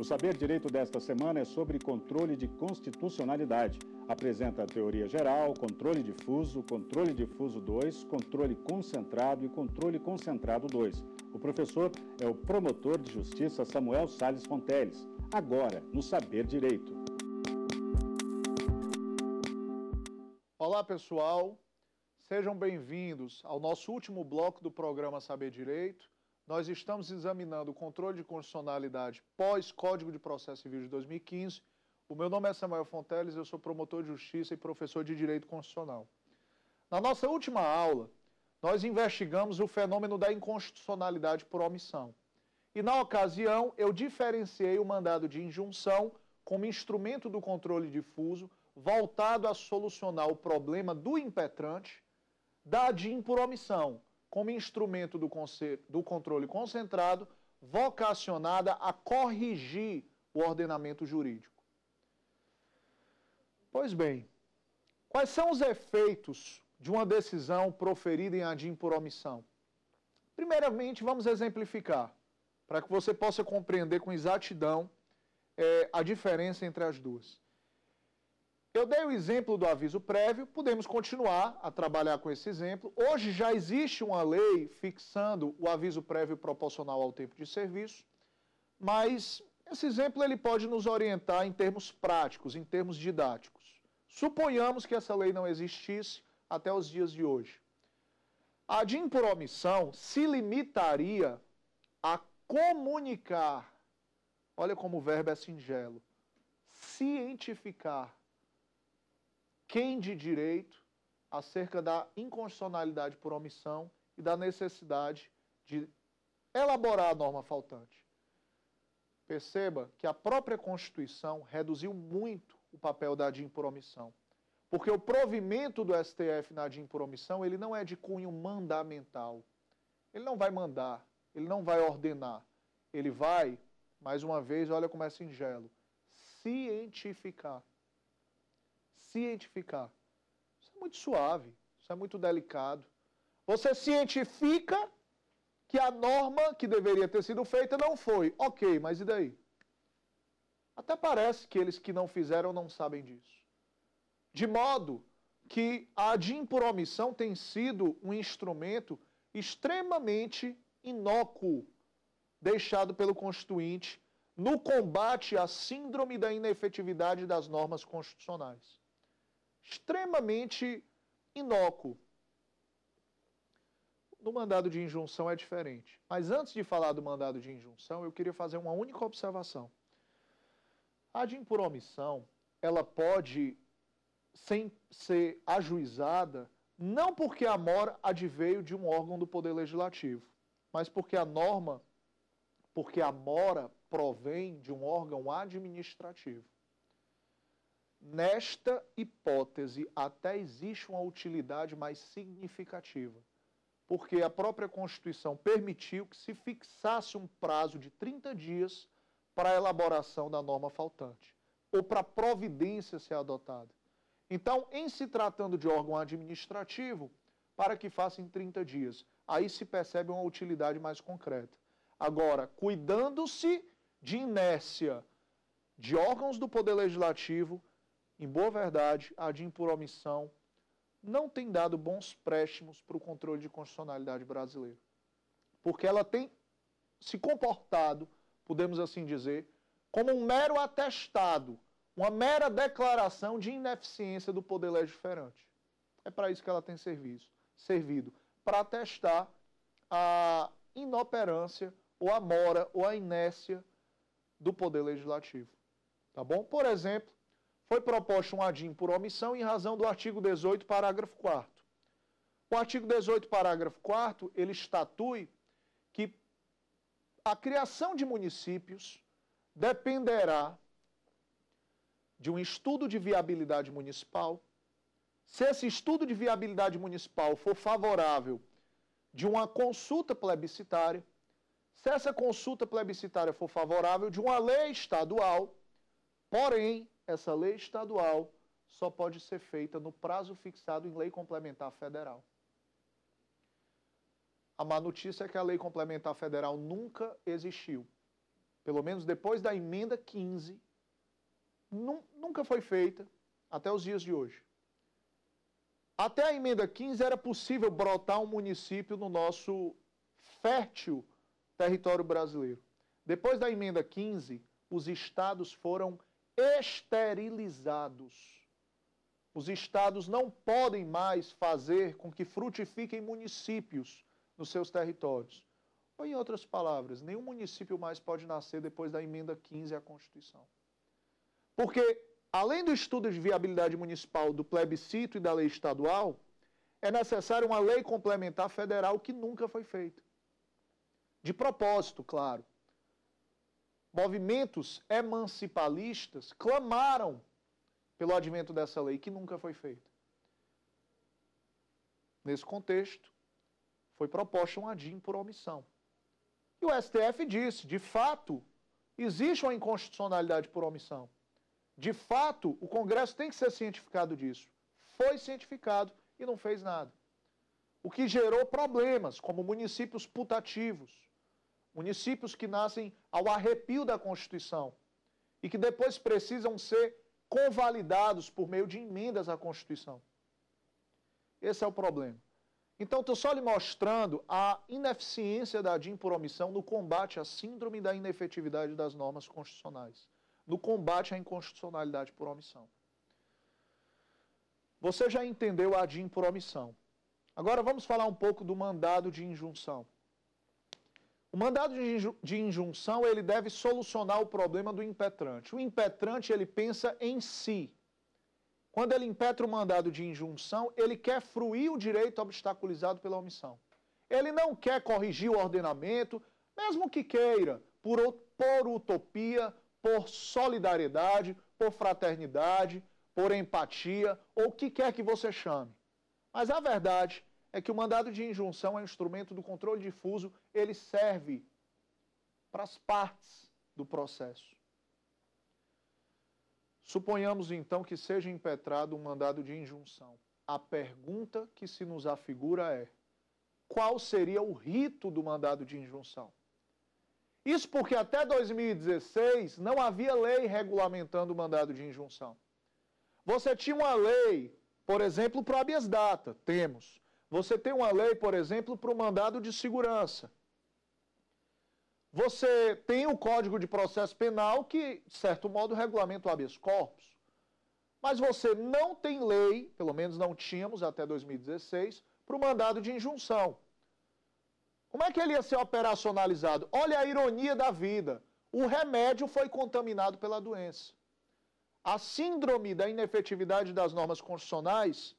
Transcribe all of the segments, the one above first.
O Saber Direito desta semana é sobre controle de constitucionalidade. Apresenta a teoria geral, controle difuso, controle difuso 2, controle concentrado e controle concentrado 2. O professor é o promotor de justiça Samuel Sales Fonteles. Agora, no Saber Direito. Olá, pessoal. Sejam bem-vindos ao nosso último bloco do programa Saber Direito nós estamos examinando o controle de constitucionalidade pós-Código de Processo Civil de 2015. O meu nome é Samuel Fonteles, eu sou promotor de justiça e professor de direito constitucional. Na nossa última aula, nós investigamos o fenômeno da inconstitucionalidade por omissão. E na ocasião, eu diferenciei o mandado de injunção como instrumento do controle difuso voltado a solucionar o problema do impetrante da DIN por omissão, como instrumento do, do controle concentrado, vocacionada a corrigir o ordenamento jurídico. Pois bem, quais são os efeitos de uma decisão proferida em adim por omissão? Primeiramente, vamos exemplificar, para que você possa compreender com exatidão é, a diferença entre as duas. Eu dei o exemplo do aviso prévio, podemos continuar a trabalhar com esse exemplo. Hoje já existe uma lei fixando o aviso prévio proporcional ao tempo de serviço, mas esse exemplo ele pode nos orientar em termos práticos, em termos didáticos. Suponhamos que essa lei não existisse até os dias de hoje. A de impromissão se limitaria a comunicar, olha como o verbo é singelo, cientificar quem de direito acerca da inconstitucionalidade por omissão e da necessidade de elaborar a norma faltante. Perceba que a própria Constituição reduziu muito o papel da DIN por omissão, porque o provimento do STF na DIN por omissão, ele não é de cunho mandamental. Ele não vai mandar, ele não vai ordenar, ele vai, mais uma vez, olha como é singelo, cientificar cientificar, Isso é muito suave, isso é muito delicado. Você cientifica que a norma que deveria ter sido feita não foi. Ok, mas e daí? Até parece que eles que não fizeram não sabem disso. De modo que a DIN por omissão tem sido um instrumento extremamente inócuo deixado pelo Constituinte no combate à síndrome da inefetividade das normas constitucionais extremamente inócuo. No mandado de injunção é diferente. Mas antes de falar do mandado de injunção, eu queria fazer uma única observação. A de por omissão, ela pode sem ser ajuizada não porque a mora adveio de um órgão do poder legislativo, mas porque a norma, porque a mora provém de um órgão administrativo. Nesta hipótese, até existe uma utilidade mais significativa, porque a própria Constituição permitiu que se fixasse um prazo de 30 dias para a elaboração da norma faltante, ou para providência ser adotada. Então, em se tratando de órgão administrativo, para que faça em 30 dias, aí se percebe uma utilidade mais concreta. Agora, cuidando-se de inércia de órgãos do Poder Legislativo, em boa verdade, a DIN por omissão não tem dado bons préstimos para o controle de constitucionalidade brasileiro. Porque ela tem se comportado, podemos assim dizer, como um mero atestado, uma mera declaração de ineficiência do poder legiferante. É para isso que ela tem serviço, servido para atestar a inoperância, ou a mora, ou a inércia do poder legislativo. Tá bom? Por exemplo, foi proposto um adim por omissão em razão do artigo 18, parágrafo 4 O artigo 18, parágrafo 4 ele estatui que a criação de municípios dependerá de um estudo de viabilidade municipal. Se esse estudo de viabilidade municipal for favorável de uma consulta plebiscitária, se essa consulta plebiscitária for favorável de uma lei estadual, porém, essa lei estadual só pode ser feita no prazo fixado em lei complementar federal. A má notícia é que a lei complementar federal nunca existiu. Pelo menos depois da emenda 15, nunca foi feita até os dias de hoje. Até a emenda 15 era possível brotar um município no nosso fértil território brasileiro. Depois da emenda 15, os estados foram esterilizados. Os estados não podem mais fazer com que frutifiquem municípios nos seus territórios. Ou, em outras palavras, nenhum município mais pode nascer depois da emenda 15 à Constituição. Porque, além do estudo de viabilidade municipal, do plebiscito e da lei estadual, é necessária uma lei complementar federal que nunca foi feita. De propósito, claro movimentos emancipalistas clamaram pelo advento dessa lei, que nunca foi feita. Nesse contexto, foi proposta um adim por omissão. E o STF disse: de fato, existe uma inconstitucionalidade por omissão. De fato, o Congresso tem que ser cientificado disso. Foi cientificado e não fez nada. O que gerou problemas, como municípios putativos, municípios que nascem ao arrepio da Constituição e que depois precisam ser convalidados por meio de emendas à Constituição. Esse é o problema. Então, estou só lhe mostrando a ineficiência da DIN por omissão no combate à síndrome da inefetividade das normas constitucionais, no combate à inconstitucionalidade por omissão. Você já entendeu a DIN por omissão. Agora vamos falar um pouco do mandado de injunção. O mandado de injunção ele deve solucionar o problema do impetrante. O impetrante ele pensa em si. Quando ele impetra o mandado de injunção, ele quer fruir o direito obstaculizado pela omissão. Ele não quer corrigir o ordenamento, mesmo que queira, por, por utopia, por solidariedade, por fraternidade, por empatia, ou o que quer que você chame. Mas a verdade é que o mandado de injunção é um instrumento do controle difuso, ele serve para as partes do processo. Suponhamos então que seja impetrado um mandado de injunção. A pergunta que se nos afigura é: qual seria o rito do mandado de injunção? Isso porque até 2016 não havia lei regulamentando o mandado de injunção. Você tinha uma lei, por exemplo, para habeas data, temos. Você tem uma lei, por exemplo, para o mandado de segurança. Você tem o Código de Processo Penal que, de certo modo, regulamenta o habeas corpus. Mas você não tem lei, pelo menos não tínhamos até 2016, para o mandado de injunção. Como é que ele ia ser operacionalizado? Olha a ironia da vida. O remédio foi contaminado pela doença. A síndrome da inefetividade das normas constitucionais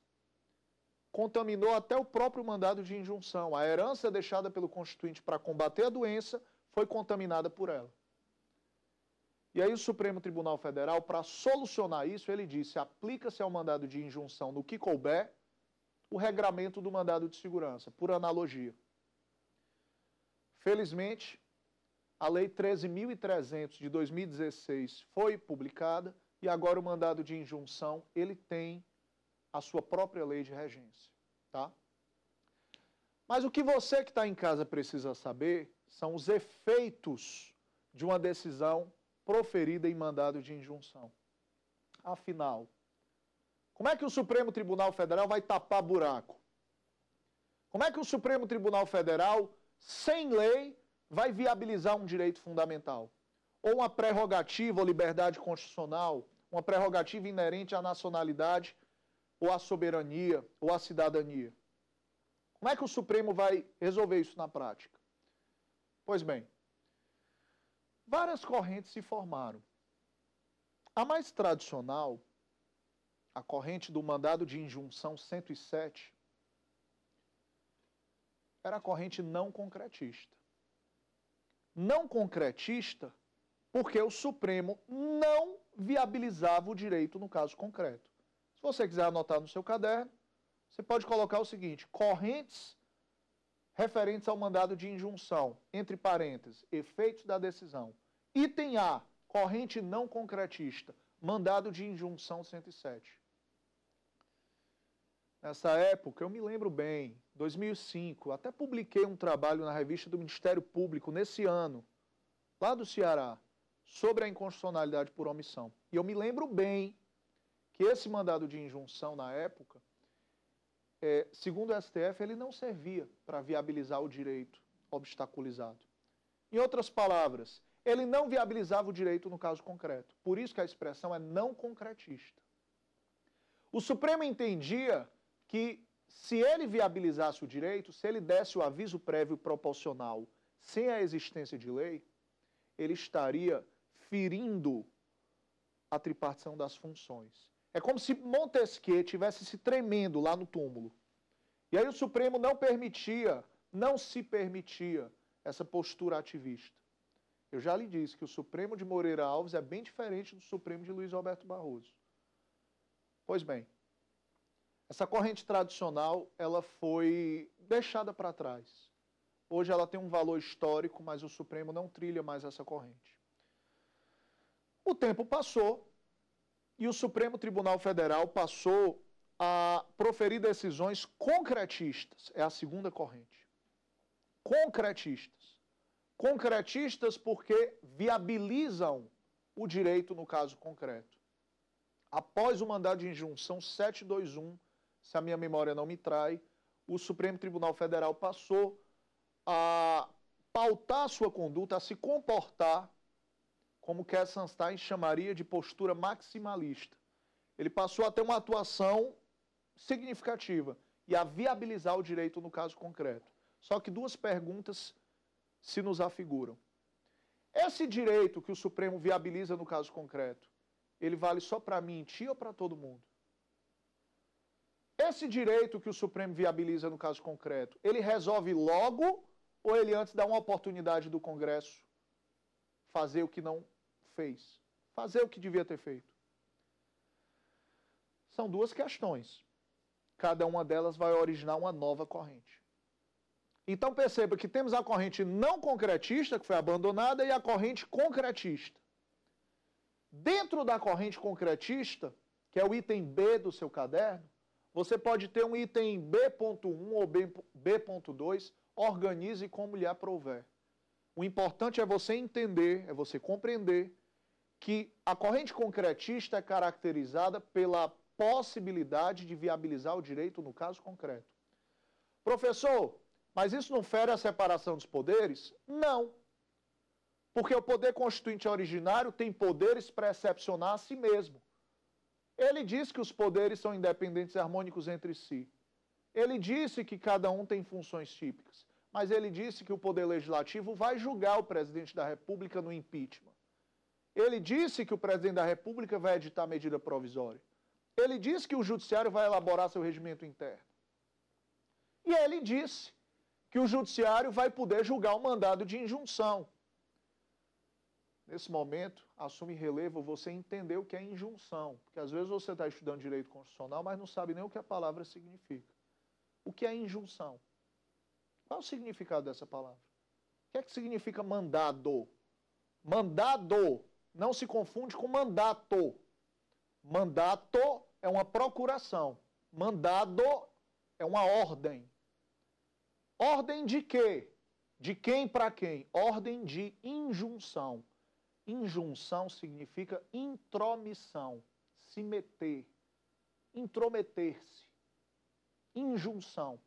contaminou até o próprio mandado de injunção. A herança deixada pelo Constituinte para combater a doença foi contaminada por ela. E aí o Supremo Tribunal Federal, para solucionar isso, ele disse: aplica-se ao mandado de injunção no que couber o regramento do mandado de segurança, por analogia. Felizmente, a Lei 13.300 de 2016 foi publicada e agora o mandado de injunção ele tem a sua própria lei de regência, tá? Mas o que você que está em casa precisa saber são os efeitos de uma decisão proferida em mandado de injunção. Afinal, como é que o Supremo Tribunal Federal vai tapar buraco? Como é que o Supremo Tribunal Federal, sem lei, vai viabilizar um direito fundamental? Ou uma prerrogativa ou liberdade constitucional, uma prerrogativa inerente à nacionalidade ou a soberania, ou a cidadania. Como é que o Supremo vai resolver isso na prática? Pois bem, várias correntes se formaram. A mais tradicional, a corrente do mandado de injunção 107, era a corrente não concretista. Não concretista porque o Supremo não viabilizava o direito no caso concreto. Se você quiser anotar no seu caderno, você pode colocar o seguinte: correntes referentes ao mandado de injunção, entre parênteses, efeitos da decisão. Item A, corrente não concretista, mandado de injunção 107. Nessa época, eu me lembro bem, 2005, até publiquei um trabalho na revista do Ministério Público nesse ano, lá do Ceará, sobre a inconstitucionalidade por omissão. E eu me lembro bem que esse mandado de injunção na época, é, segundo o STF, ele não servia para viabilizar o direito obstaculizado. Em outras palavras, ele não viabilizava o direito no caso concreto. Por isso que a expressão é não concretista. O Supremo entendia que se ele viabilizasse o direito, se ele desse o aviso prévio proporcional sem a existência de lei, ele estaria ferindo a tripartição das funções. É como se Montesquieu tivesse se tremendo lá no túmulo. E aí o Supremo não permitia, não se permitia essa postura ativista. Eu já lhe disse que o Supremo de Moreira Alves é bem diferente do Supremo de Luiz Alberto Barroso. Pois bem, essa corrente tradicional, ela foi deixada para trás. Hoje ela tem um valor histórico, mas o Supremo não trilha mais essa corrente. O tempo passou, e o Supremo Tribunal Federal passou a proferir decisões concretistas. É a segunda corrente. Concretistas. Concretistas porque viabilizam o direito no caso concreto. Após o mandado de injunção 721, se a minha memória não me trai, o Supremo Tribunal Federal passou a pautar sua conduta, a se comportar como Cass chamaria de postura maximalista. Ele passou a ter uma atuação significativa e a viabilizar o direito no caso concreto. Só que duas perguntas se nos afiguram. Esse direito que o Supremo viabiliza no caso concreto, ele vale só para mentir ou para todo mundo? Esse direito que o Supremo viabiliza no caso concreto, ele resolve logo ou ele antes dá uma oportunidade do Congresso fazer o que não fez. Fazer o que devia ter feito. São duas questões. Cada uma delas vai originar uma nova corrente. Então perceba que temos a corrente não concretista, que foi abandonada, e a corrente concretista. Dentro da corrente concretista, que é o item B do seu caderno, você pode ter um item B.1 ou B.2, organize como lhe aprouver. O importante é você entender, é você compreender que a corrente concretista é caracterizada pela possibilidade de viabilizar o direito no caso concreto. Professor, mas isso não fere a separação dos poderes? Não. Porque o poder constituinte originário tem poderes para excepcionar a si mesmo. Ele diz que os poderes são independentes e harmônicos entre si. Ele disse que cada um tem funções típicas. Mas ele disse que o poder legislativo vai julgar o presidente da República no impeachment. Ele disse que o presidente da República vai editar medida provisória. Ele disse que o judiciário vai elaborar seu regimento interno. E ele disse que o judiciário vai poder julgar o mandado de injunção. Nesse momento, assume relevo você entender o que é injunção. Porque às vezes você está estudando direito constitucional, mas não sabe nem o que a palavra significa. O que é injunção? Qual é o significado dessa palavra? O que é que significa mandado? Mandado não se confunde com mandato. Mandato é uma procuração. Mandado é uma ordem. Ordem de quê? De quem para quem? Ordem de injunção. Injunção significa intromissão, se meter, intrometer-se. Injunção.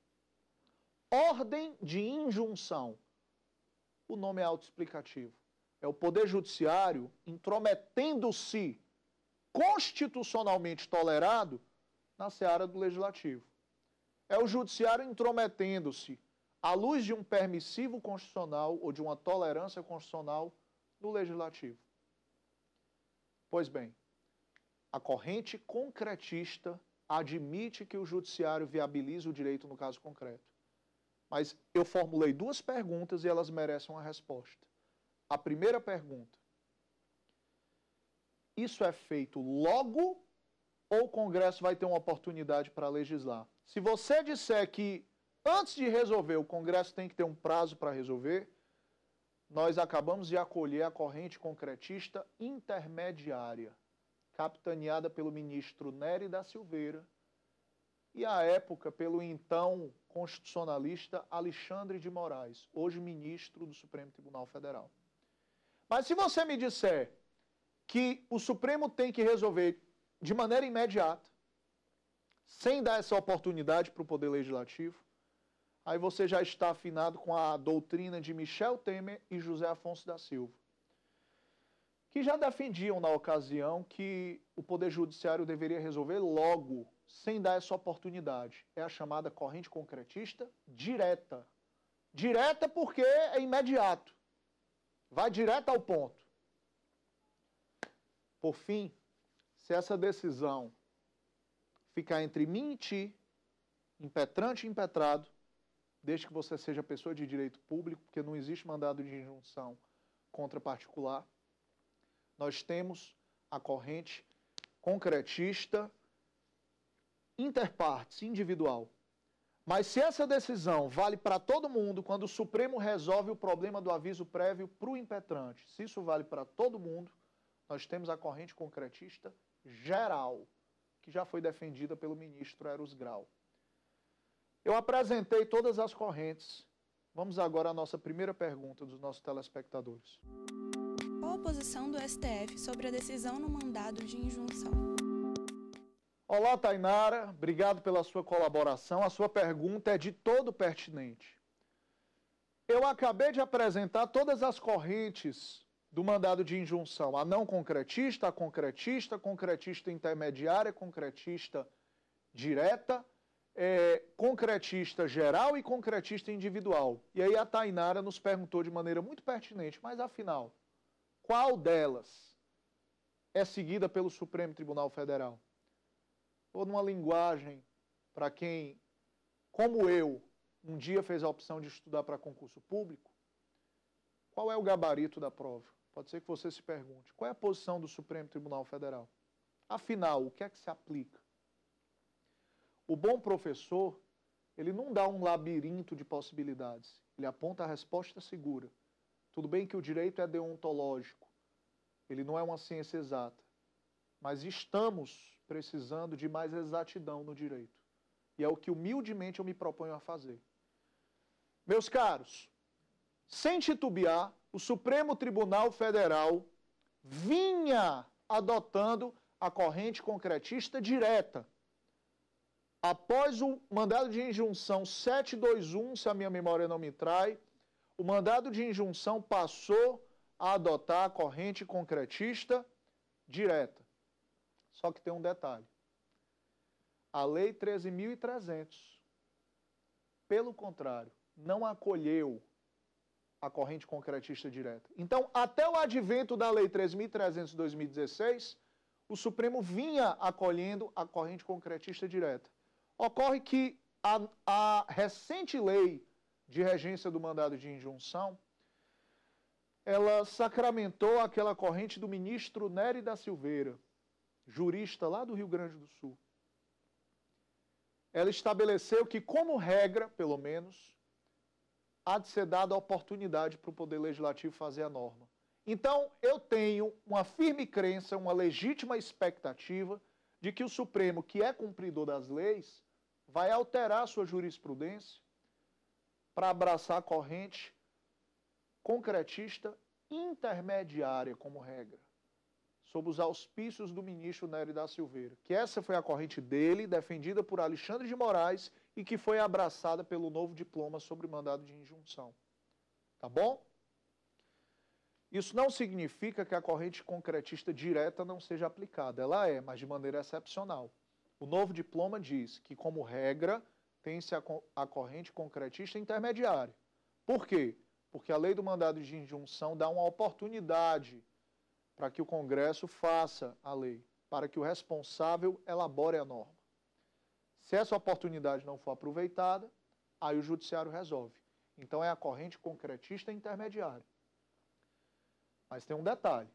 Ordem de injunção. O nome é autoexplicativo é o Poder Judiciário intrometendo-se constitucionalmente tolerado na seara do Legislativo. É o Judiciário intrometendo-se à luz de um permissivo constitucional ou de uma tolerância constitucional no Legislativo. Pois bem, a corrente concretista admite que o Judiciário viabiliza o direito no caso concreto. Mas eu formulei duas perguntas e elas merecem uma resposta. A primeira pergunta: isso é feito logo ou o Congresso vai ter uma oportunidade para legislar? Se você disser que antes de resolver o Congresso tem que ter um prazo para resolver, nós acabamos de acolher a corrente concretista intermediária, capitaneada pelo ministro Nery da Silveira e, à época, pelo então constitucionalista Alexandre de Moraes, hoje ministro do Supremo Tribunal Federal. Mas se você me disser que o Supremo tem que resolver de maneira imediata, sem dar essa oportunidade para o Poder Legislativo, aí você já está afinado com a doutrina de Michel Temer e José Afonso da Silva, que já defendiam na ocasião que o Poder Judiciário deveria resolver logo, sem dar essa oportunidade. É a chamada corrente concretista direta. Direta porque é imediato. Vai direto ao ponto. Por fim, se essa decisão ficar entre mim e ti, impetrante e impetrado, desde que você seja pessoa de direito público, porque não existe mandado de injunção contra particular, nós temos a corrente concretista interpartes, individual, mas se essa decisão vale para todo mundo, quando o Supremo resolve o problema do aviso prévio para o impetrante, se isso vale para todo mundo, nós temos a corrente concretista geral, que já foi defendida pelo ministro Eros Grau. Eu apresentei todas as correntes. Vamos agora à nossa primeira pergunta dos nossos telespectadores. Qual a posição do STF sobre a decisão no mandado de injunção? Olá, Tainara, obrigado pela sua colaboração. A sua pergunta é de todo pertinente. Eu acabei de apresentar todas as correntes do mandado de injunção: a não concretista, a concretista, concretista intermediária, concretista direta, é, concretista geral e concretista individual. E aí a Tainara nos perguntou de maneira muito pertinente, mas afinal, qual delas é seguida pelo Supremo Tribunal Federal? ou numa linguagem para quem, como eu, um dia fez a opção de estudar para concurso público, qual é o gabarito da prova? Pode ser que você se pergunte. Qual é a posição do Supremo Tribunal Federal? Afinal, o que é que se aplica? O bom professor, ele não dá um labirinto de possibilidades. Ele aponta a resposta segura. Tudo bem que o direito é deontológico. Ele não é uma ciência exata. Mas estamos precisando de mais exatidão no direito. E é o que humildemente eu me proponho a fazer. Meus caros, sem titubear, o Supremo Tribunal Federal vinha adotando a corrente concretista direta. Após o mandado de injunção 721, se a minha memória não me trai, o mandado de injunção passou a adotar a corrente concretista direta. Só que tem um detalhe. A Lei 13.300, pelo contrário, não acolheu a corrente concretista direta. Então, até o advento da Lei 13.300 de 2016, o Supremo vinha acolhendo a corrente concretista direta. Ocorre que a, a recente lei de regência do mandado de injunção, ela sacramentou aquela corrente do ministro Nery da Silveira, jurista lá do Rio Grande do Sul, ela estabeleceu que, como regra, pelo menos, há de ser dada a oportunidade para o Poder Legislativo fazer a norma. Então, eu tenho uma firme crença, uma legítima expectativa de que o Supremo, que é cumpridor das leis, vai alterar sua jurisprudência para abraçar a corrente concretista intermediária como regra sob os auspícios do ministro Nery da Silveira, que essa foi a corrente dele, defendida por Alexandre de Moraes e que foi abraçada pelo novo diploma sobre mandado de injunção. Tá bom? Isso não significa que a corrente concretista direta não seja aplicada. Ela é, mas de maneira excepcional. O novo diploma diz que, como regra, tem-se a, a corrente concretista intermediária. Por quê? Porque a lei do mandado de injunção dá uma oportunidade para que o Congresso faça a lei, para que o responsável elabore a norma. Se essa oportunidade não for aproveitada, aí o judiciário resolve. Então é a corrente concretista intermediária. Mas tem um detalhe.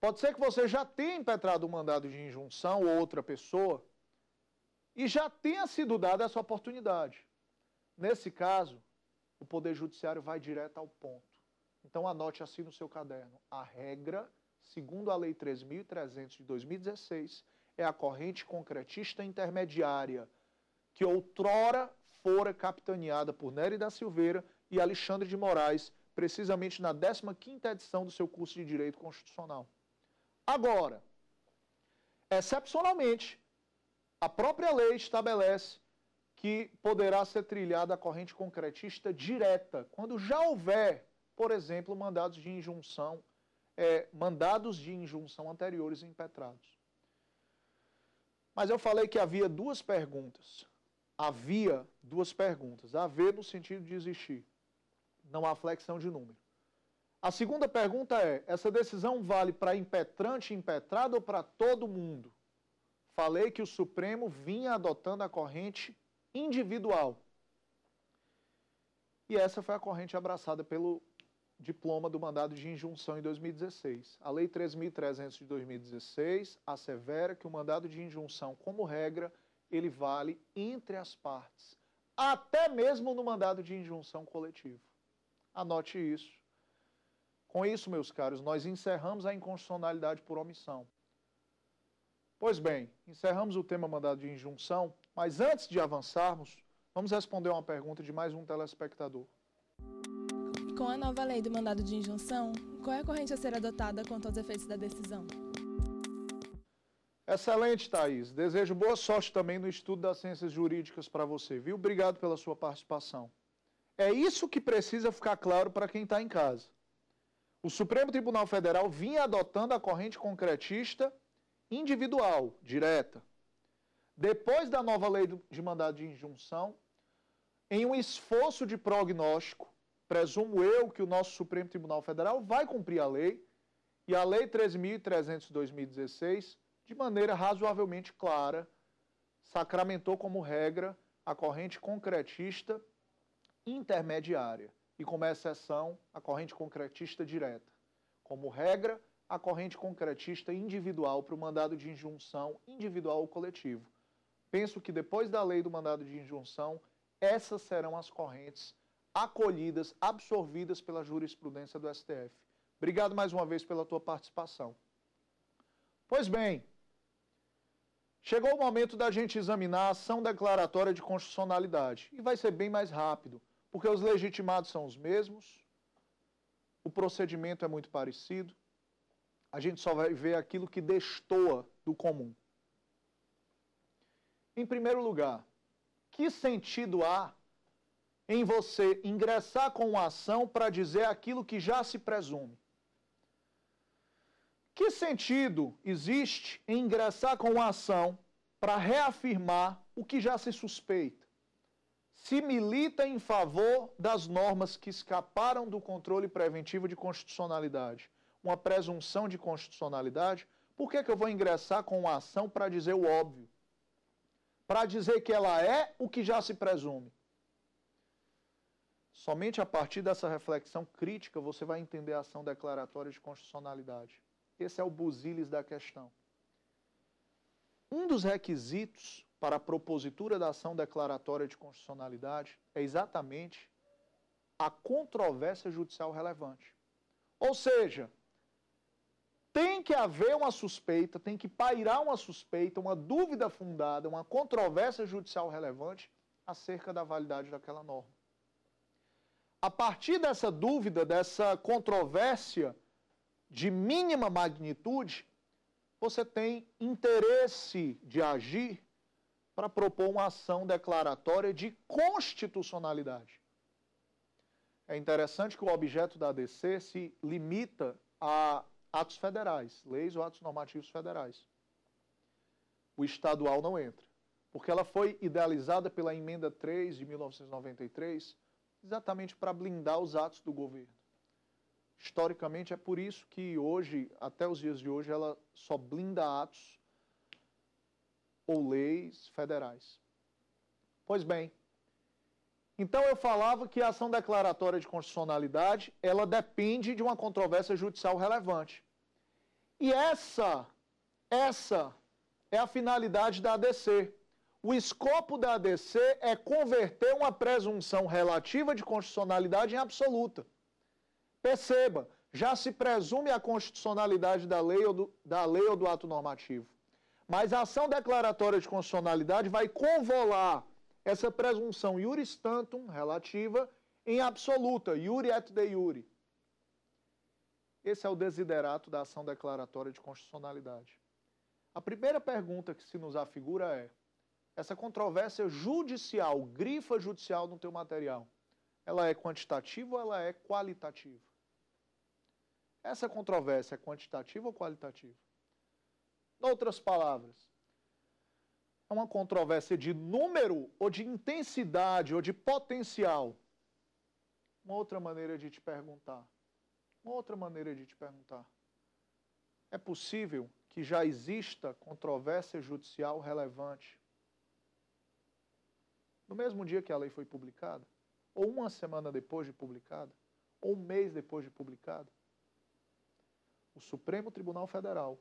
Pode ser que você já tenha impetrado um mandado de injunção ou outra pessoa e já tenha sido dada essa oportunidade. Nesse caso, o Poder Judiciário vai direto ao ponto. Então anote assim no seu caderno: a regra, segundo a Lei 3.300 de 2016, é a corrente concretista intermediária que outrora fora capitaneada por Nery da Silveira e Alexandre de Moraes, precisamente na 15ª edição do seu curso de Direito Constitucional. Agora, excepcionalmente, a própria lei estabelece que poderá ser trilhada a corrente concretista direta, quando já houver por exemplo, mandados de injunção, é, mandados de injunção anteriores impetrados. Mas eu falei que havia duas perguntas. Havia duas perguntas. Haver no sentido de existir. Não há flexão de número. A segunda pergunta é: essa decisão vale para impetrante, impetrado ou para todo mundo? Falei que o Supremo vinha adotando a corrente individual. E essa foi a corrente abraçada pelo diploma do mandado de injunção em 2016. A Lei 3.300 de 2016 assevera que o mandado de injunção, como regra, ele vale entre as partes, até mesmo no mandado de injunção coletivo. Anote isso. Com isso, meus caros, nós encerramos a inconstitucionalidade por omissão. Pois bem, encerramos o tema mandado de injunção, mas antes de avançarmos, vamos responder uma pergunta de mais um telespectador. Com a nova lei do mandado de injunção, qual é a corrente a ser adotada quanto aos efeitos da decisão? Excelente, Thaís. Desejo boa sorte também no estudo das ciências jurídicas para você, viu? Obrigado pela sua participação. É isso que precisa ficar claro para quem está em casa. O Supremo Tribunal Federal vinha adotando a corrente concretista individual, direta. Depois da nova lei de mandado de injunção, em um esforço de prognóstico, Presumo eu que o nosso Supremo Tribunal Federal vai cumprir a lei e a Lei 13.300/2016, de maneira razoavelmente clara, sacramentou como regra a corrente concretista intermediária e, como exceção, a corrente concretista direta. Como regra, a corrente concretista individual para o mandado de injunção individual ou coletivo. Penso que depois da lei do mandado de injunção, essas serão as correntes acolhidas, absorvidas pela jurisprudência do STF. Obrigado mais uma vez pela tua participação. Pois bem, chegou o momento da gente examinar a ação declaratória de constitucionalidade e vai ser bem mais rápido, porque os legitimados são os mesmos, o procedimento é muito parecido, a gente só vai ver aquilo que destoa do comum. Em primeiro lugar, que sentido há em você ingressar com a ação para dizer aquilo que já se presume. Que sentido existe em ingressar com a ação para reafirmar o que já se suspeita? Se milita em favor das normas que escaparam do controle preventivo de constitucionalidade, uma presunção de constitucionalidade, por que, é que eu vou ingressar com a ação para dizer o óbvio? Para dizer que ela é o que já se presume Somente a partir dessa reflexão crítica você vai entender a ação declaratória de constitucionalidade. Esse é o busilis da questão. Um dos requisitos para a propositura da ação declaratória de constitucionalidade é exatamente a controvérsia judicial relevante. Ou seja, tem que haver uma suspeita, tem que pairar uma suspeita, uma dúvida fundada, uma controvérsia judicial relevante acerca da validade daquela norma a partir dessa dúvida, dessa controvérsia de mínima magnitude, você tem interesse de agir para propor uma ação declaratória de constitucionalidade. É interessante que o objeto da ADC se limita a atos federais, leis ou atos normativos federais. O estadual não entra, porque ela foi idealizada pela emenda 3 de 1993 exatamente para blindar os atos do governo. Historicamente, é por isso que hoje, até os dias de hoje, ela só blinda atos ou leis federais. Pois bem, então eu falava que a ação declaratória de constitucionalidade, ela depende de uma controvérsia judicial relevante. E essa, essa é a finalidade da ADC. O escopo da ADC é converter uma presunção relativa de constitucionalidade em absoluta. Perceba, já se presume a constitucionalidade da lei ou do, da lei ou do ato normativo. Mas a ação declaratória de constitucionalidade vai convolar essa presunção iuris tantum relativa em absoluta, iuri et de iuri. Esse é o desiderato da ação declaratória de constitucionalidade. A primeira pergunta que se nos afigura é: essa controvérsia judicial, grifa judicial no teu material, ela é quantitativa ou ela é qualitativa? Essa controvérsia é quantitativa ou qualitativa? Em outras palavras, é uma controvérsia de número ou de intensidade ou de potencial? Uma outra maneira de te perguntar. Uma outra maneira de te perguntar. É possível que já exista controvérsia judicial relevante no mesmo dia que a lei foi publicada, ou uma semana depois de publicada, ou um mês depois de publicada, o Supremo Tribunal Federal,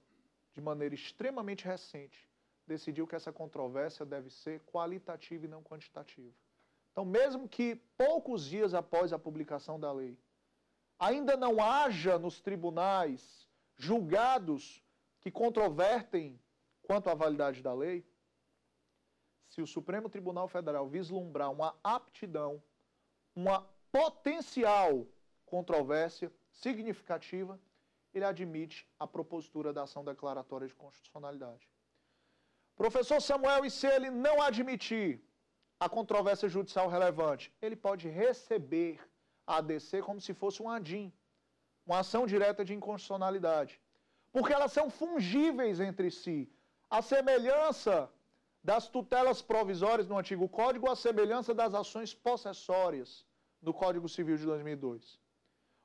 de maneira extremamente recente, decidiu que essa controvérsia deve ser qualitativa e não quantitativa. Então, mesmo que poucos dias após a publicação da lei, ainda não haja nos tribunais julgados que controvertem quanto à validade da lei, se o Supremo Tribunal Federal vislumbrar uma aptidão, uma potencial controvérsia significativa, ele admite a propositura da ação declaratória de constitucionalidade. Professor Samuel, e se ele não admitir a controvérsia judicial relevante, ele pode receber a ADC como se fosse um ADIM, uma ação direta de inconstitucionalidade, porque elas são fungíveis entre si. A semelhança das tutelas provisórias no antigo Código, à semelhança das ações possessórias do Código Civil de 2002.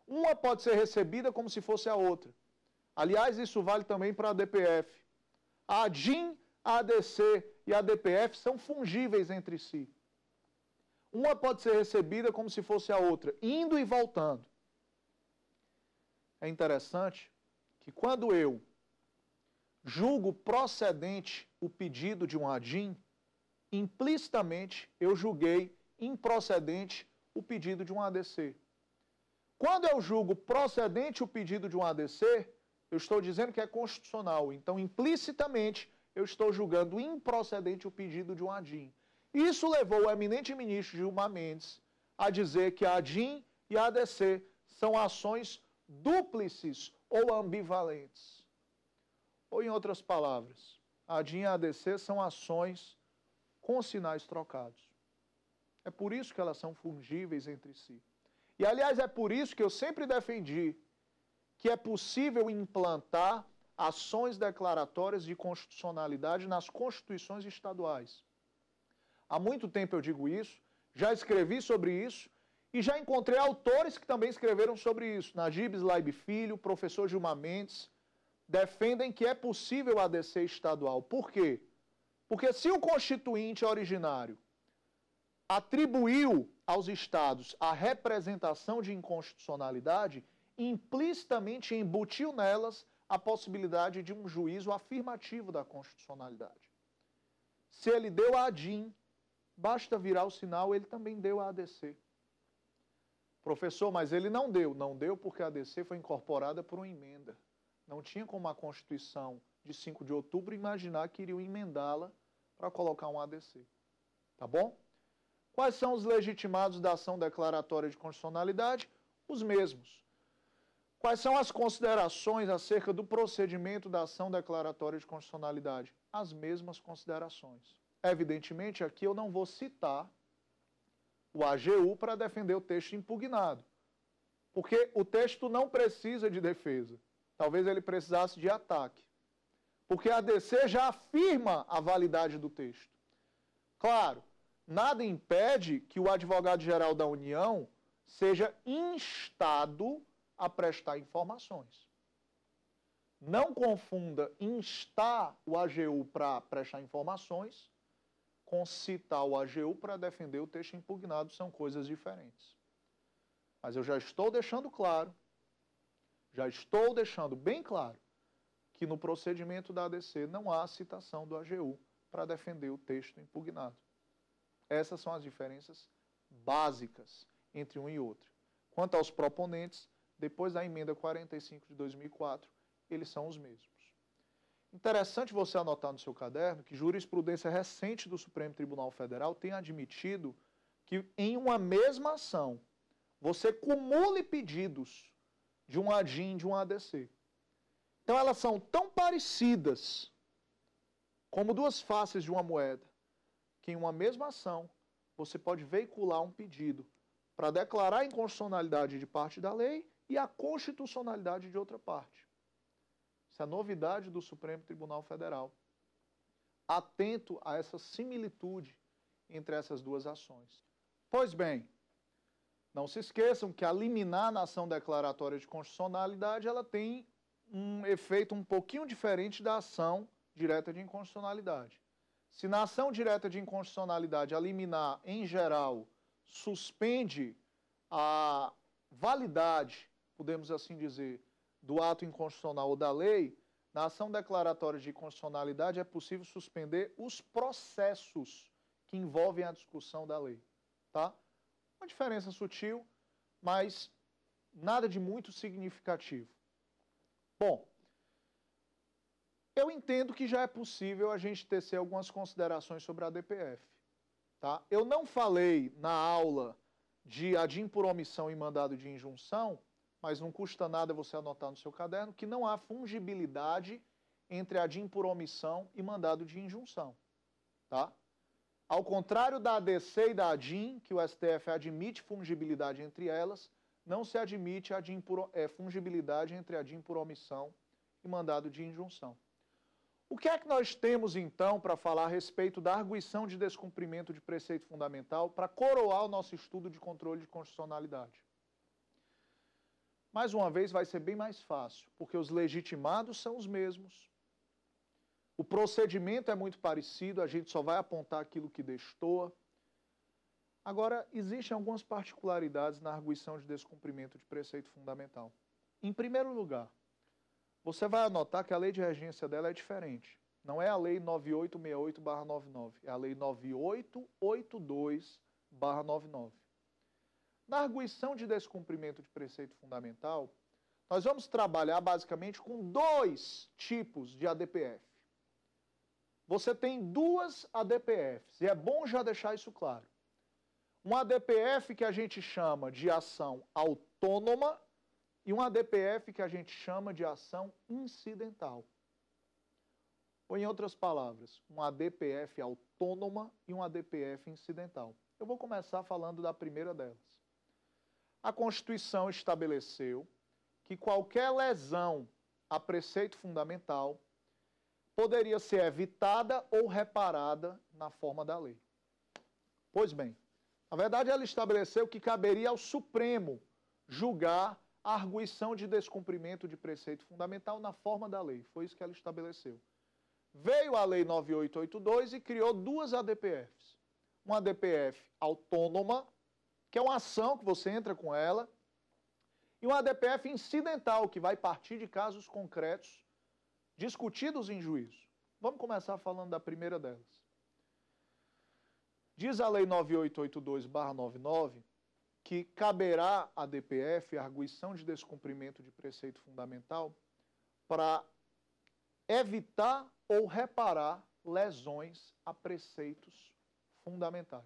Uma pode ser recebida como se fosse a outra. Aliás, isso vale também para a DPF. A DIN, a ADC e a DPF são fungíveis entre si. Uma pode ser recebida como se fosse a outra, indo e voltando. É interessante que quando eu julgo procedente o pedido de um ADIM, implicitamente eu julguei improcedente o pedido de um ADC. Quando eu julgo procedente o pedido de um ADC, eu estou dizendo que é constitucional. Então, implicitamente, eu estou julgando improcedente o pedido de um ADIM. Isso levou o eminente ministro Gilmar Mendes a dizer que a ADIM e a ADC são ações dúplices ou ambivalentes. Ou, em outras palavras, a DIN e a ADC são ações com sinais trocados. É por isso que elas são fungíveis entre si. E, aliás, é por isso que eu sempre defendi que é possível implantar ações declaratórias de constitucionalidade nas constituições estaduais. Há muito tempo eu digo isso, já escrevi sobre isso e já encontrei autores que também escreveram sobre isso. Najib Slaib Filho, professor Gilmar Mendes, defendem que é possível a DC estadual. Por quê? Porque se o constituinte originário atribuiu aos estados a representação de inconstitucionalidade, implicitamente embutiu nelas a possibilidade de um juízo afirmativo da constitucionalidade. Se ele deu a ADIM, basta virar o sinal, ele também deu a ADC. Professor, mas ele não deu. Não deu porque a ADC foi incorporada por uma emenda. Não tinha como a Constituição de 5 de outubro imaginar que iriam emendá-la para colocar um ADC. Tá bom? Quais são os legitimados da ação declaratória de constitucionalidade? Os mesmos. Quais são as considerações acerca do procedimento da ação declaratória de constitucionalidade? As mesmas considerações. Evidentemente, aqui eu não vou citar o AGU para defender o texto impugnado, porque o texto não precisa de defesa. Talvez ele precisasse de ataque. Porque a DC já afirma a validade do texto. Claro, nada impede que o advogado-geral da União seja instado a prestar informações. Não confunda instar o AGU para prestar informações com citar o AGU para defender o texto impugnado, são coisas diferentes. Mas eu já estou deixando claro já estou deixando bem claro que no procedimento da ADC não há citação do AGU para defender o texto impugnado. Essas são as diferenças básicas entre um e outro. Quanto aos proponentes, depois da emenda 45 de 2004, eles são os mesmos. Interessante você anotar no seu caderno que jurisprudência recente do Supremo Tribunal Federal tem admitido que em uma mesma ação você cumule pedidos de um ADIM, de um ADC. Então elas são tão parecidas como duas faces de uma moeda, que em uma mesma ação você pode veicular um pedido para declarar a inconstitucionalidade de parte da lei e a constitucionalidade de outra parte. Isso é novidade do Supremo Tribunal Federal. Atento a essa similitude entre essas duas ações. Pois bem, não se esqueçam que a liminar na ação declaratória de constitucionalidade, ela tem um efeito um pouquinho diferente da ação direta de inconstitucionalidade. Se na ação direta de inconstitucionalidade a liminar, em geral, suspende a validade, podemos assim dizer, do ato inconstitucional ou da lei, na ação declaratória de constitucionalidade é possível suspender os processos que envolvem a discussão da lei, tá? Uma diferença sutil, mas nada de muito significativo. Bom, eu entendo que já é possível a gente tecer algumas considerações sobre a DPF. Tá? Eu não falei na aula de adim por omissão e mandado de injunção, mas não custa nada você anotar no seu caderno que não há fungibilidade entre adim por omissão e mandado de injunção. Tá? Ao contrário da ADC e da ADIM, que o STF admite fungibilidade entre elas, não se admite ADIM por, é, fungibilidade entre ADIM por omissão e mandado de injunção. O que é que nós temos, então, para falar a respeito da arguição de descumprimento de preceito fundamental para coroar o nosso estudo de controle de constitucionalidade? Mais uma vez, vai ser bem mais fácil, porque os legitimados são os mesmos, o procedimento é muito parecido, a gente só vai apontar aquilo que destoa. Agora, existem algumas particularidades na arguição de descumprimento de preceito fundamental. Em primeiro lugar, você vai anotar que a lei de regência dela é diferente. Não é a lei 9868-99, é a lei 9882-99. Na arguição de descumprimento de preceito fundamental, nós vamos trabalhar basicamente com dois tipos de ADPF você tem duas ADPFs, e é bom já deixar isso claro. Uma ADPF que a gente chama de ação autônoma e uma ADPF que a gente chama de ação incidental. Ou, em outras palavras, uma ADPF autônoma e uma ADPF incidental. Eu vou começar falando da primeira delas. A Constituição estabeleceu que qualquer lesão a preceito fundamental poderia ser evitada ou reparada na forma da lei. Pois bem, na verdade ela estabeleceu que caberia ao Supremo julgar a arguição de descumprimento de preceito fundamental na forma da lei. Foi isso que ela estabeleceu. Veio a Lei 9882 e criou duas ADPFs. Uma ADPF autônoma, que é uma ação que você entra com ela, e uma ADPF incidental, que vai partir de casos concretos discutidos em juízo. Vamos começar falando da primeira delas. Diz a Lei 9882-99 que caberá à DPF a arguição de descumprimento de preceito fundamental para evitar ou reparar lesões a preceitos fundamentais.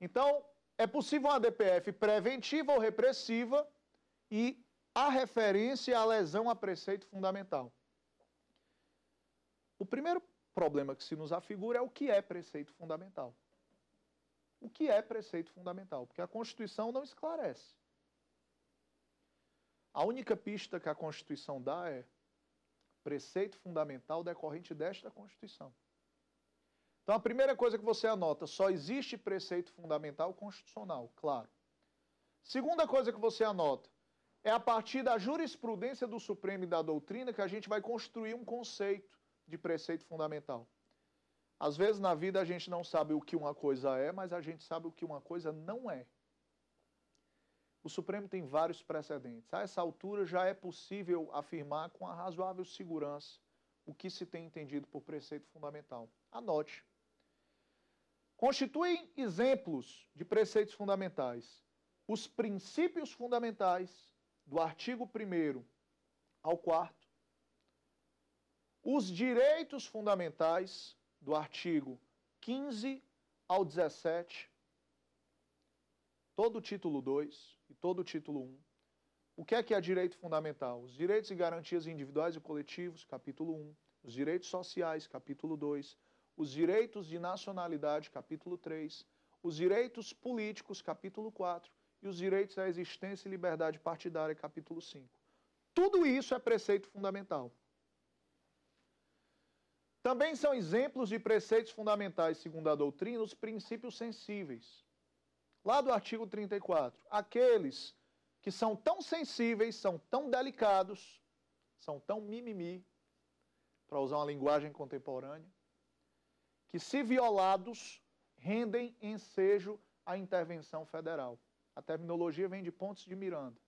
Então, é possível uma DPF preventiva ou repressiva e a referência à lesão a preceito fundamental. O primeiro problema que se nos afigura é o que é preceito fundamental. O que é preceito fundamental? Porque a Constituição não esclarece. A única pista que a Constituição dá é preceito fundamental decorrente desta Constituição. Então a primeira coisa que você anota, só existe preceito fundamental constitucional, claro. Segunda coisa que você anota, é a partir da jurisprudência do Supremo e da doutrina que a gente vai construir um conceito de preceito fundamental. Às vezes na vida a gente não sabe o que uma coisa é, mas a gente sabe o que uma coisa não é. O Supremo tem vários precedentes. A essa altura já é possível afirmar com a razoável segurança o que se tem entendido por preceito fundamental. Anote. Constituem exemplos de preceitos fundamentais os princípios fundamentais do artigo 1 ao 4 os direitos fundamentais do artigo 15 ao 17, todo o título 2 e todo o título 1. O que é que é direito fundamental? Os direitos e garantias individuais e coletivos, capítulo 1, os direitos sociais, capítulo 2, os direitos de nacionalidade, capítulo 3, os direitos políticos, capítulo 4, e os direitos à existência e liberdade partidária, capítulo 5. Tudo isso é preceito fundamental. Também são exemplos de preceitos fundamentais, segundo a doutrina, os princípios sensíveis. Lá do artigo 34, aqueles que são tão sensíveis, são tão delicados, são tão mimimi, para usar uma linguagem contemporânea, que, se violados, rendem ensejo à intervenção federal. A terminologia vem de Pontes de Miranda.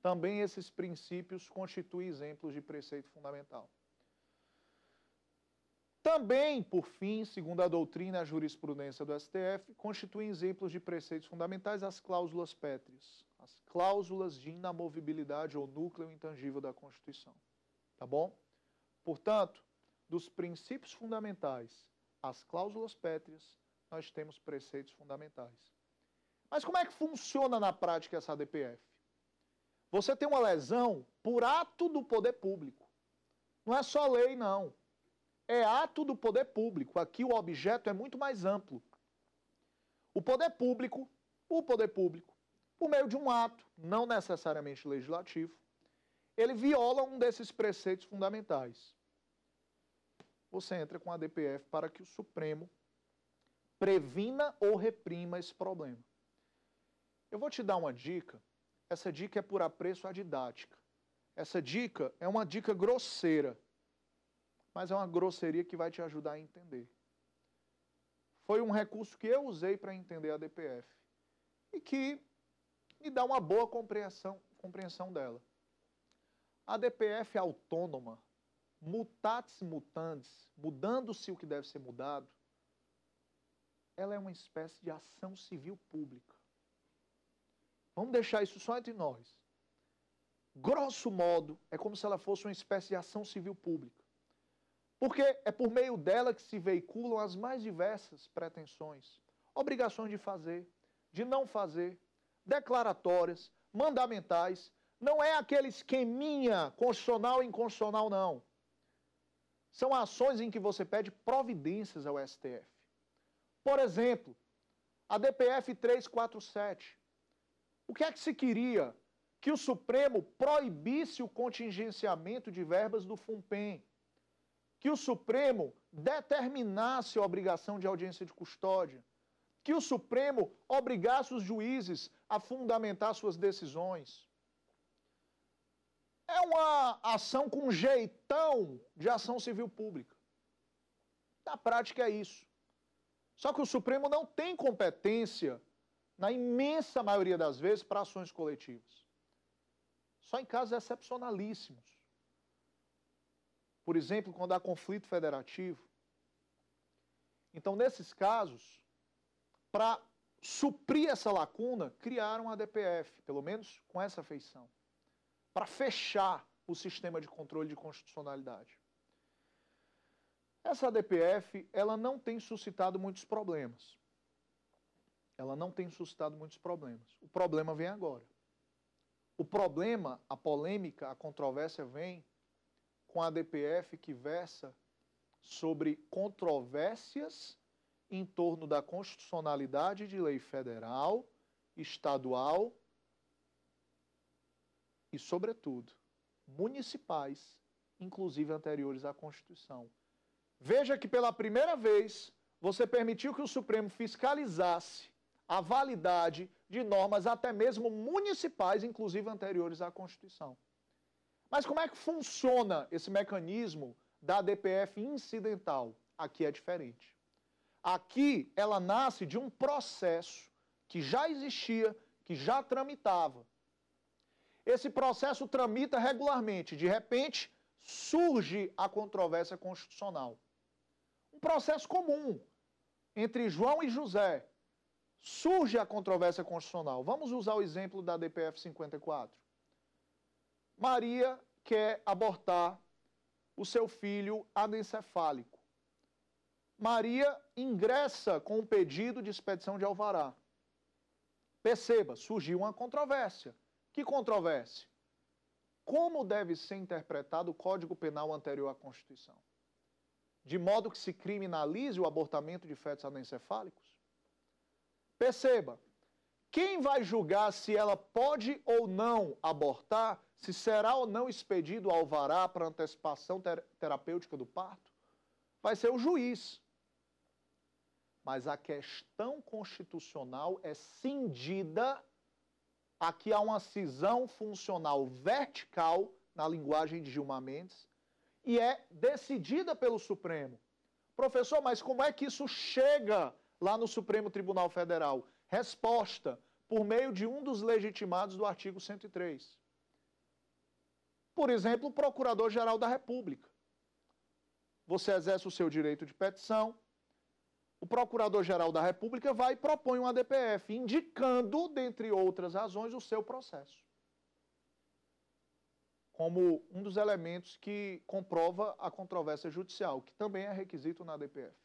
Também esses princípios constituem exemplos de preceito fundamental. Também, por fim, segundo a doutrina e a jurisprudência do STF, constituem exemplos de preceitos fundamentais as cláusulas pétreas, as cláusulas de inamovibilidade ou núcleo intangível da Constituição. Tá bom? Portanto, dos princípios fundamentais às cláusulas pétreas, nós temos preceitos fundamentais. Mas como é que funciona na prática essa ADPF? Você tem uma lesão por ato do poder público. Não é só lei, não é ato do poder público. Aqui o objeto é muito mais amplo. O poder público, o poder público, por meio de um ato, não necessariamente legislativo, ele viola um desses preceitos fundamentais. Você entra com a DPF para que o Supremo previna ou reprima esse problema. Eu vou te dar uma dica. Essa dica é por apreço à didática. Essa dica é uma dica grosseira mas é uma grosseria que vai te ajudar a entender. Foi um recurso que eu usei para entender a DPF e que me dá uma boa compreensão, compreensão dela. A DPF autônoma, mutatis mutandis, mudando-se o que deve ser mudado, ela é uma espécie de ação civil pública. Vamos deixar isso só entre nós. Grosso modo, é como se ela fosse uma espécie de ação civil pública. Porque é por meio dela que se veiculam as mais diversas pretensões, obrigações de fazer, de não fazer, declaratórias, mandamentais. Não é aquele esqueminha constitucional e inconstitucional, não. São ações em que você pede providências ao STF. Por exemplo, a DPF 347. O que é que se queria? Que o Supremo proibisse o contingenciamento de verbas do FUNPEM que o Supremo determinasse a obrigação de audiência de custódia, que o Supremo obrigasse os juízes a fundamentar suas decisões. É uma ação com jeitão de ação civil pública. Na prática é isso. Só que o Supremo não tem competência, na imensa maioria das vezes, para ações coletivas. Só em casos excepcionalíssimos. Por exemplo, quando há conflito federativo. Então, nesses casos, para suprir essa lacuna, criaram a DPF, pelo menos com essa feição, para fechar o sistema de controle de constitucionalidade. Essa DPF, ela não tem suscitado muitos problemas. Ela não tem suscitado muitos problemas. O problema vem agora. O problema, a polêmica, a controvérsia vem com a DPF que versa sobre controvérsias em torno da constitucionalidade de lei federal, estadual e, sobretudo, municipais, inclusive anteriores à Constituição. Veja que pela primeira vez você permitiu que o Supremo fiscalizasse a validade de normas até mesmo municipais, inclusive anteriores à Constituição. Mas como é que funciona esse mecanismo da DPF incidental? Aqui é diferente. Aqui ela nasce de um processo que já existia, que já tramitava. Esse processo tramita regularmente, de repente surge a controvérsia constitucional. Um processo comum entre João e José. Surge a controvérsia constitucional. Vamos usar o exemplo da DPF 54. Maria quer abortar o seu filho anencefálico. Maria ingressa com um pedido de expedição de alvará. Perceba, surgiu uma controvérsia. Que controvérsia? Como deve ser interpretado o Código Penal anterior à Constituição? De modo que se criminalize o abortamento de fetos anencefálicos? Perceba, quem vai julgar se ela pode ou não abortar se será ou não expedido alvará para antecipação ter terapêutica do parto, vai ser o juiz. Mas a questão constitucional é cindida a há uma cisão funcional vertical, na linguagem de Gilmar Mendes, e é decidida pelo Supremo. Professor, mas como é que isso chega lá no Supremo Tribunal Federal? Resposta: por meio de um dos legitimados do artigo 103. Por exemplo, o Procurador-Geral da República. Você exerce o seu direito de petição, o Procurador-Geral da República vai e propõe um ADPF, indicando, dentre outras razões, o seu processo. Como um dos elementos que comprova a controvérsia judicial, que também é requisito na ADPF.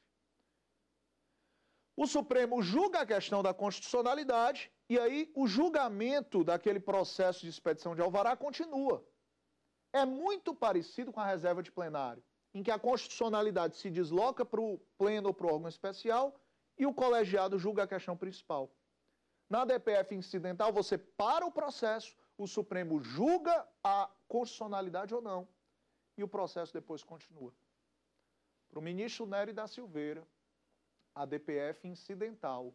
O Supremo julga a questão da constitucionalidade e aí o julgamento daquele processo de expedição de alvará continua é muito parecido com a reserva de plenário, em que a constitucionalidade se desloca para o pleno ou para o órgão especial e o colegiado julga a questão principal. Na DPF incidental, você para o processo, o Supremo julga a constitucionalidade ou não, e o processo depois continua. Para o ministro Nery da Silveira, a DPF incidental,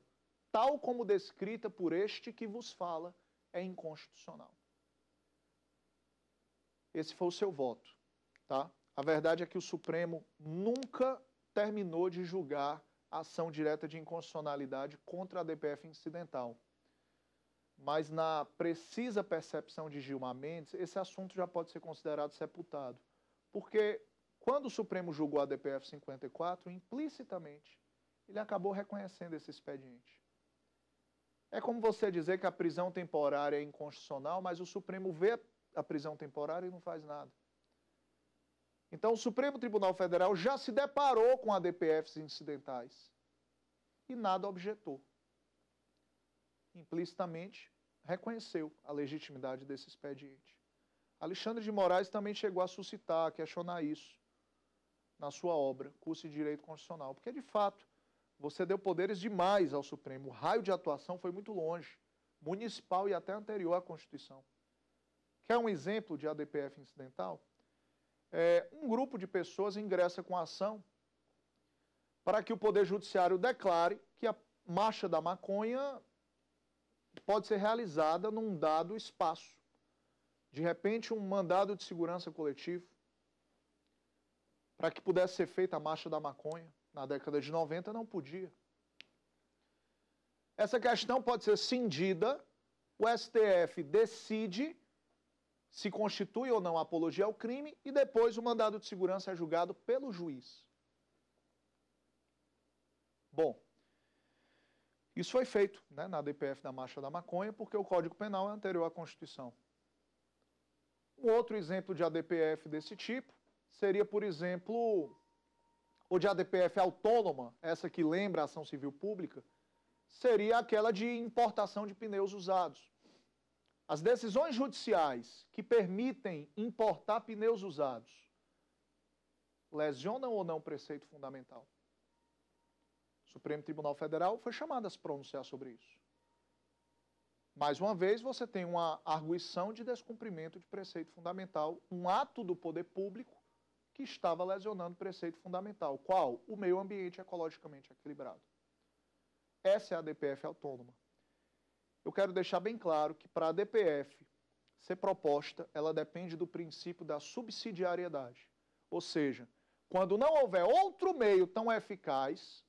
tal como descrita por este que vos fala, é inconstitucional esse foi o seu voto, tá? A verdade é que o Supremo nunca terminou de julgar a ação direta de inconstitucionalidade contra a DPF incidental. Mas na precisa percepção de Gilmar Mendes, esse assunto já pode ser considerado sepultado. Porque quando o Supremo julgou a DPF 54, implicitamente, ele acabou reconhecendo esse expediente. É como você dizer que a prisão temporária é inconstitucional, mas o Supremo vê a prisão temporária e não faz nada. Então, o Supremo Tribunal Federal já se deparou com ADPFs incidentais e nada objetou. Implicitamente, reconheceu a legitimidade desse expediente. Alexandre de Moraes também chegou a suscitar, a questionar isso na sua obra, Curso de Direito Constitucional, porque de fato você deu poderes demais ao Supremo. O raio de atuação foi muito longe, municipal e até anterior à Constituição. Quer um exemplo de ADPF incidental? É, um grupo de pessoas ingressa com ação para que o Poder Judiciário declare que a marcha da maconha pode ser realizada num dado espaço. De repente, um mandado de segurança coletivo para que pudesse ser feita a marcha da maconha na década de 90 não podia. Essa questão pode ser cindida, o STF decide se constitui ou não a apologia ao crime e depois o mandado de segurança é julgado pelo juiz. Bom, isso foi feito né, na DPF da Marcha da Maconha porque o Código Penal é anterior à Constituição. Um outro exemplo de ADPF desse tipo seria, por exemplo, ou de ADPF autônoma, essa que lembra a ação civil pública, seria aquela de importação de pneus usados. As decisões judiciais que permitem importar pneus usados lesionam ou não o preceito fundamental? O Supremo Tribunal Federal foi chamado a se pronunciar sobre isso. Mais uma vez, você tem uma arguição de descumprimento de preceito fundamental, um ato do poder público que estava lesionando o preceito fundamental. Qual? O meio ambiente ecologicamente equilibrado. Essa é a DPF autônoma. Eu quero deixar bem claro que para a DPF ser proposta, ela depende do princípio da subsidiariedade. Ou seja, quando não houver outro meio tão eficaz,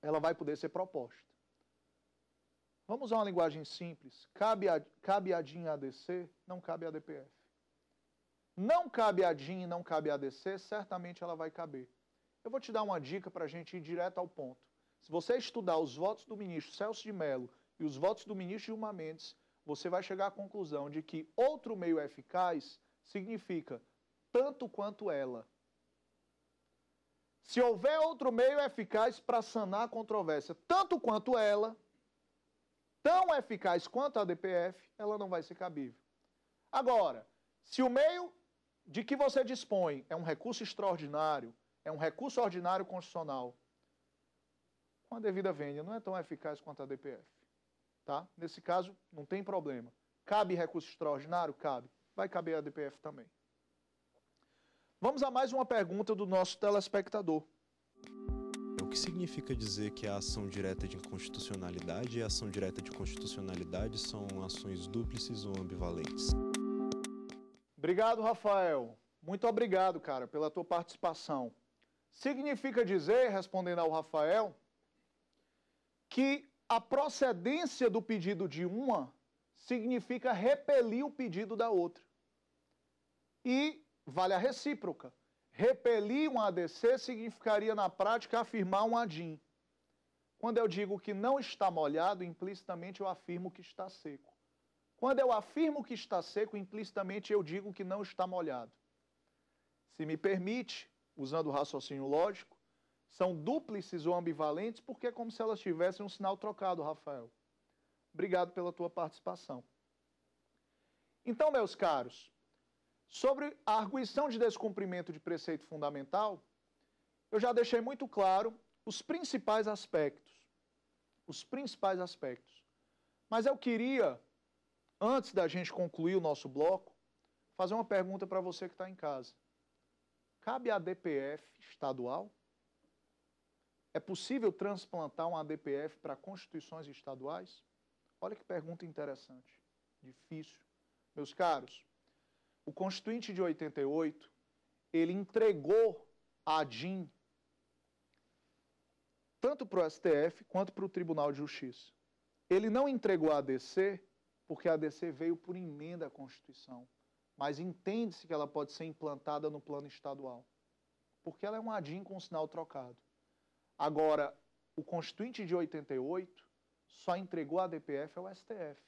ela vai poder ser proposta. Vamos usar uma linguagem simples. Cabe a, cabe a DIN ADC, não cabe a DPF. Não cabe a DIN e não cabe a ADC, certamente ela vai caber. Eu vou te dar uma dica para a gente ir direto ao ponto. Se você estudar os votos do ministro Celso de Mello e os votos do ministro Gilmar Mendes, você vai chegar à conclusão de que outro meio eficaz significa tanto quanto ela. Se houver outro meio eficaz para sanar a controvérsia, tanto quanto ela, tão eficaz quanto a DPF, ela não vai ser cabível. Agora, se o meio de que você dispõe é um recurso extraordinário, é um recurso ordinário constitucional, com a devida vênia, não é tão eficaz quanto a DPF. Tá? Nesse caso, não tem problema. Cabe recurso extraordinário? Cabe. Vai caber a DPF também. Vamos a mais uma pergunta do nosso telespectador. O que significa dizer que a ação direta de inconstitucionalidade e a ação direta de constitucionalidade são ações dúplices ou ambivalentes? Obrigado, Rafael. Muito obrigado, cara, pela tua participação. Significa dizer, respondendo ao Rafael, que a procedência do pedido de uma significa repelir o pedido da outra. E vale a recíproca. Repelir um ADC significaria, na prática, afirmar um ADIM. Quando eu digo que não está molhado, implicitamente eu afirmo que está seco. Quando eu afirmo que está seco, implicitamente eu digo que não está molhado. Se me permite, usando o raciocínio lógico, são dúplices ou ambivalentes porque é como se elas tivessem um sinal trocado, Rafael. Obrigado pela tua participação. Então, meus caros, sobre a arguição de descumprimento de preceito fundamental, eu já deixei muito claro os principais aspectos. Os principais aspectos. Mas eu queria, antes da gente concluir o nosso bloco, fazer uma pergunta para você que está em casa. Cabe a DPF estadual é possível transplantar um ADPF para constituições estaduais? Olha que pergunta interessante, difícil. Meus caros, o Constituinte de 88, ele entregou a DIN tanto para o STF quanto para o Tribunal de Justiça. Ele não entregou a ADC porque a ADC veio por emenda à Constituição, mas entende-se que ela pode ser implantada no plano estadual, porque ela é um ADIN com sinal trocado. Agora, o Constituinte de 88 só entregou a DPF ao STF.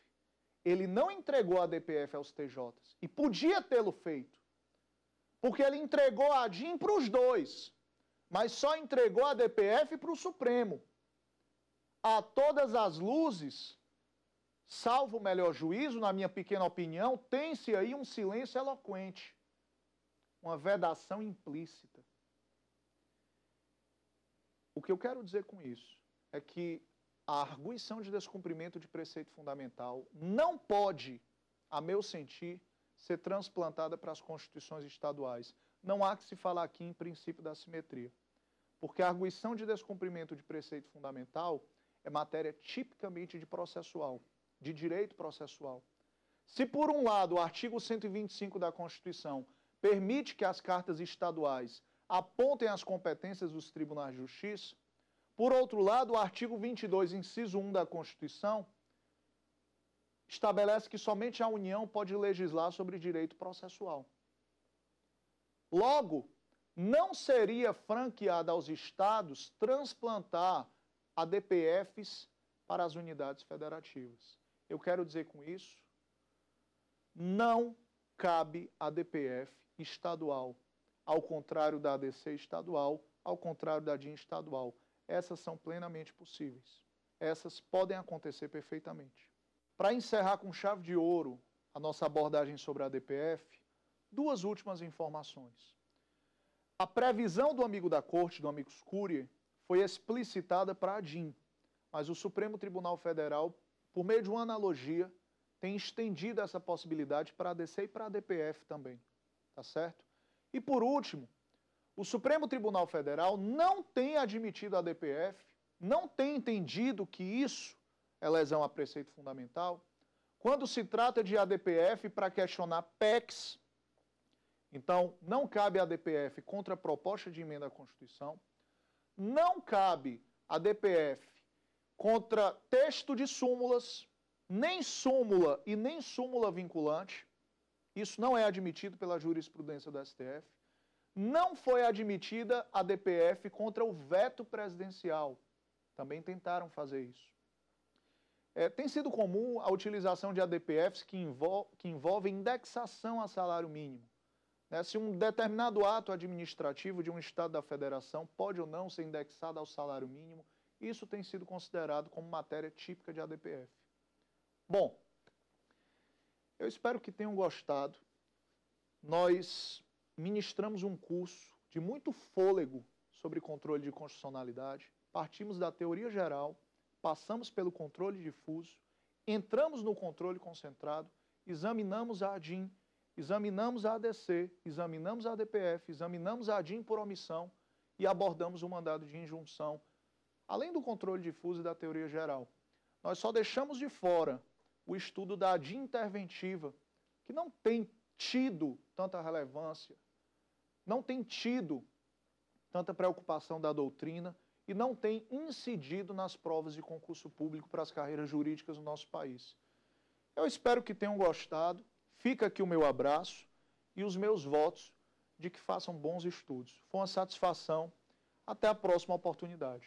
Ele não entregou a DPF aos TJs. E podia tê-lo feito. Porque ele entregou a DIM para os dois. Mas só entregou a DPF para o Supremo. A todas as luzes, salvo o melhor juízo, na minha pequena opinião, tem-se aí um silêncio eloquente. Uma vedação implícita. O que eu quero dizer com isso é que a arguição de descumprimento de preceito fundamental não pode, a meu sentir, ser transplantada para as constituições estaduais. Não há que se falar aqui em princípio da simetria, porque a arguição de descumprimento de preceito fundamental é matéria tipicamente de processual, de direito processual. Se, por um lado, o artigo 125 da Constituição permite que as cartas estaduais apontem as competências dos tribunais de justiça. Por outro lado, o artigo 22, inciso 1 da Constituição, estabelece que somente a União pode legislar sobre direito processual. Logo, não seria franqueada aos estados transplantar ADPFs para as unidades federativas. Eu quero dizer com isso, não cabe a DPF estadual ao contrário da ADC estadual, ao contrário da DIN estadual. Essas são plenamente possíveis. Essas podem acontecer perfeitamente. Para encerrar com chave de ouro a nossa abordagem sobre a DPF, duas últimas informações. A previsão do amigo da corte, do amigo Curie, foi explicitada para a DIN, mas o Supremo Tribunal Federal, por meio de uma analogia, tem estendido essa possibilidade para a DC e para a DPF também, tá certo? E por último, o Supremo Tribunal Federal não tem admitido a DPF, não tem entendido que isso é lesão a preceito fundamental. Quando se trata de ADPF para questionar PECs, então não cabe a DPF contra a proposta de emenda à Constituição, não cabe a DPF contra texto de súmulas, nem súmula e nem súmula vinculante. Isso não é admitido pela jurisprudência do STF. Não foi admitida a DPF contra o veto presidencial. Também tentaram fazer isso. É, tem sido comum a utilização de ADPFs que, envol que envolvem indexação a salário mínimo. Né, se um determinado ato administrativo de um Estado da Federação pode ou não ser indexado ao salário mínimo, isso tem sido considerado como matéria típica de ADPF. Bom, eu espero que tenham gostado. Nós ministramos um curso de muito fôlego sobre controle de constitucionalidade. Partimos da teoria geral, passamos pelo controle difuso, entramos no controle concentrado, examinamos a ADIM, examinamos a ADC, examinamos a ADPF, examinamos a ADIM por omissão e abordamos o mandado de injunção, além do controle difuso e da teoria geral. Nós só deixamos de fora o estudo da ADI interventiva, que não tem tido tanta relevância, não tem tido tanta preocupação da doutrina e não tem incidido nas provas de concurso público para as carreiras jurídicas no nosso país. Eu espero que tenham gostado. Fica aqui o meu abraço e os meus votos de que façam bons estudos. Foi uma satisfação. Até a próxima oportunidade.